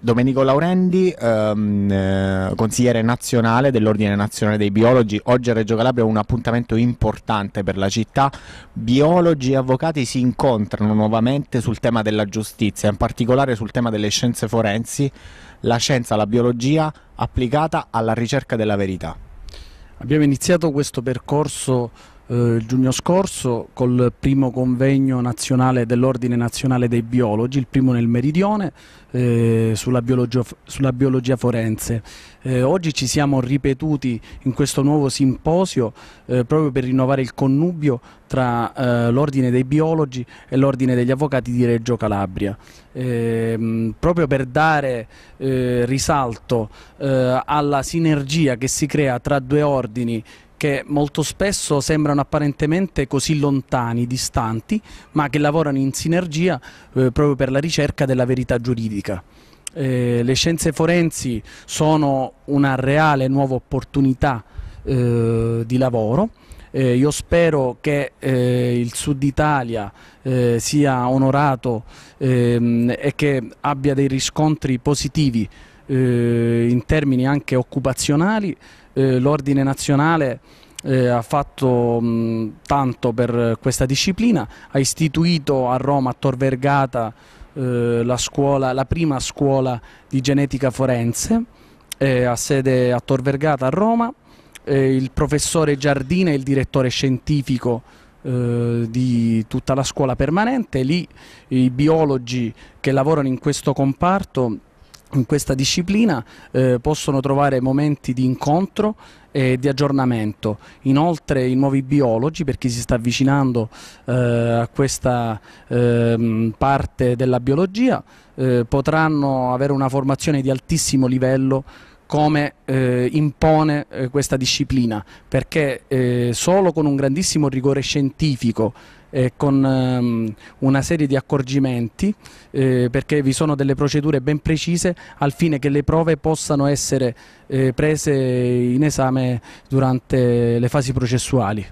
Domenico Laurendi, ehm, eh, consigliere nazionale dell'Ordine Nazionale dei Biologi, oggi a Reggio Calabria è un appuntamento importante per la città. Biologi e avvocati si incontrano nuovamente sul tema della giustizia, in particolare sul tema delle scienze forensi, la scienza, la biologia applicata alla ricerca della verità. Abbiamo iniziato questo percorso eh, giugno scorso col primo convegno nazionale dell'Ordine Nazionale dei Biologi, il primo nel Meridione, eh, sulla, biologia, sulla, biologia, forense. Eh, oggi ci siamo ripetuti in questo nuovo simposio eh, proprio per rinnovare il connubio tra eh, l'Ordine dei Biologi e l'Ordine degli Avvocati di Reggio Calabria, ehm, proprio per dare eh, risalto alla sinergia che si crea tra due ordini che molto spesso sembrano apparentemente così lontani, distanti, ma che lavorano in sinergia eh, proprio per la ricerca della verità giuridica. Eh, le scienze forensi sono una reale nuova opportunità eh, di lavoro. Eh, io spero che eh, il Sud Italia eh, sia onorato ehm, e che abbia dei riscontri positivi eh, in termini anche occupazionali, eh, l'ordine nazionale eh, ha fatto mh, tanto per questa disciplina, ha istituito a Roma, a Tor Vergata, eh, la, scuola, la, prima scuola di genetica forense, eh, ha sede a Tor Vergata a Roma, il professore Giardina è il direttore scientifico eh, di tutta la scuola permanente, lì i biologi che lavorano in questo comparto in questa disciplina eh, possono trovare momenti di incontro e di aggiornamento. Inoltre i nuovi biologi, per chi si sta avvicinando eh, a questa eh, parte della biologia, eh, potranno avere una formazione di altissimo livello come eh, impone eh, questa disciplina, perché eh, solo con un grandissimo rigore scientifico eh, con ehm, una serie di accorgimenti eh, perché vi sono delle procedure ben precise al fine che le prove possano essere eh, prese in esame durante le fasi processuali.